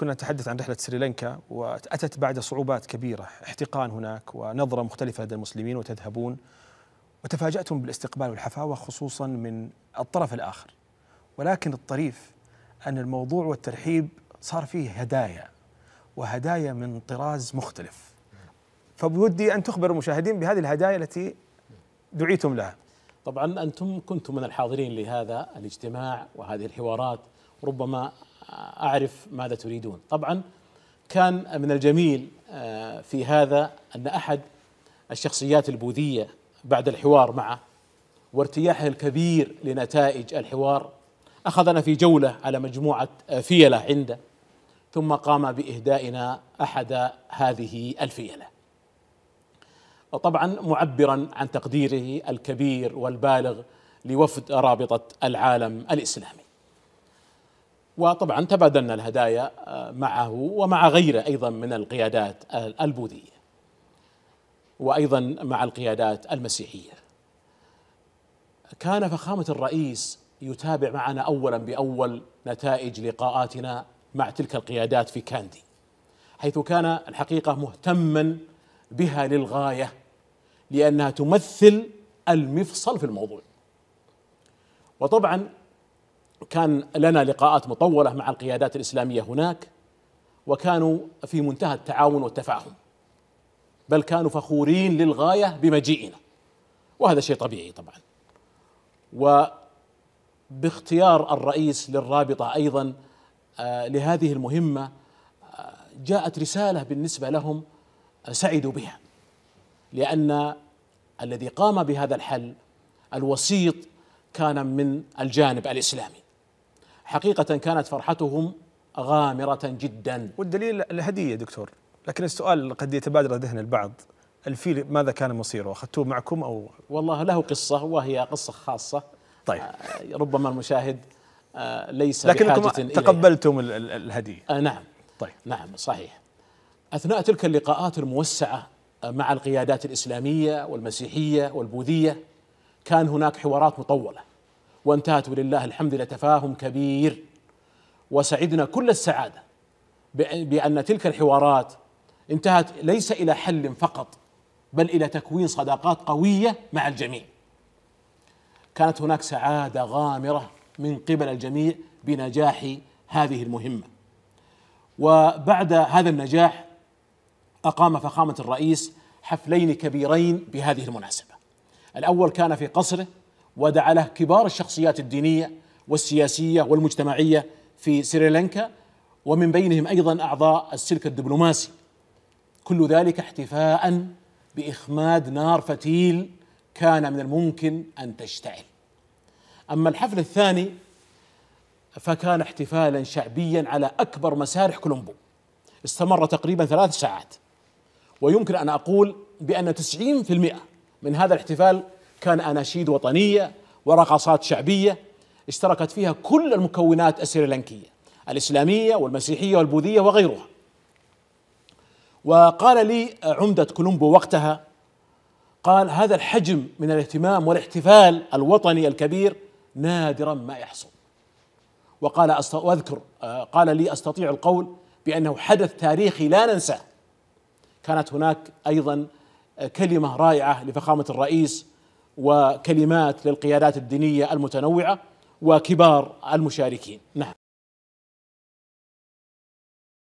كنا نتحدث عن رحلة سريلانكا وأتت بعد صعوبات كبيرة احتقان هناك ونظرة مختلفة لدى المسلمين وتذهبون وتفاجأتم بالاستقبال والحفاوة خصوصا من الطرف الآخر ولكن الطريف أن الموضوع والترحيب صار فيه هدايا وهدايا من طراز مختلف فبودي أن تخبر المشاهدين بهذه الهدايا التي دعيتم لها طبعا أنتم كنتم من الحاضرين لهذا الاجتماع وهذه الحوارات ربما اعرف ماذا تريدون طبعا كان من الجميل آه، في هذا ان احد الشخصيات البوذيه بعد الحوار معه وارتياحه الكبير لنتائج الحوار اخذنا في جوله على مجموعه آه، فيله عنده ثم قام باهدائنا احد هذه الفيله وطبعا معبرا عن تقديره الكبير والبالغ لوفد رابطه العالم الاسلامي وطبعا تبادلنا الهدايا آه، معه ومع غيره ايضا من القيادات البوذيه وايضا مع القيادات المسيحيه كان فخامه الرئيس يتابع معنا اولا باول نتائج لقاءاتنا مع تلك القيادات في كاندي حيث كان الحقيقه مهتما بها للغايه لانها تمثل المفصل في الموضوع وطبعا كان لنا لقاءات مطولة مع القيادات الإسلامية هناك وكانوا في منتهى التعاون والتفاهم بل كانوا فخورين للغاية بمجيئنا وهذا شيء طبيعي طبعا وباختيار الرئيس للرابطة أيضا آه، لهذه المهمة آه، جاءت رسالة بالنسبة لهم آه، سعدوا بها لأن الذي قام بهذا الحل الوسيط كان من الجانب الإسلامي حقيقة كانت فرحتهم غامرة جدا والدليل الهدية دكتور لكن السؤال قد يتبادر ذهن البعض الفيل ماذا كان مصيره أخذتوه معكم أو والله له قصة وهي قصة خاصة طيب آه، ربما المشاهد آه، ليس لكنكم تقبلتم إليها. الهدية آه، نعم طيب نعم صحيح أثناء تلك اللقاءات الموسعة مع القيادات الإسلامية والمسيحية والبوذية كان هناك حوارات مطولة وانتهت ولله الحمد الى تفاهم كبير وسعدنا كل السعاده بان تلك الحوارات انتهت ليس الى حل فقط بل الى تكوين صداقات قويه مع الجميع. كانت هناك سعاده غامره من قبل الجميع بنجاح هذه المهمه. وبعد هذا النجاح اقام فخامه الرئيس حفلين كبيرين بهذه المناسبه. الاول كان في قصره ودعا له كبار الشخصيات الدينيه والسياسيه والمجتمعيه في سريلانكا ومن بينهم ايضا اعضاء السلك الدبلوماسي كل ذلك احتفاء باخماد نار فتيل كان من الممكن ان تشتعل اما الحفل الثاني فكان احتفالا شعبيا على اكبر مسارح كولومبو استمر تقريبا ثلاث ساعات ويمكن ان اقول بان 90% من هذا الاحتفال كان أناشيد وطنية ورقصات شعبية اشتركت فيها كل المكونات السريلانكية الإسلامية والمسيحية والبوذية وغيرها وقال لي عمدة كولومبو وقتها قال هذا الحجم من الاهتمام والاحتفال الوطني الكبير نادرا ما يحصل وقال أست... واذكر آه، قال لي استطيع القول بانه حدث تاريخي لا ننساه كانت هناك ايضا آه، كلمه رائعه لفخامه الرئيس وكلمات للقيادات الدينيه المتنوعه وكبار المشاركين نعم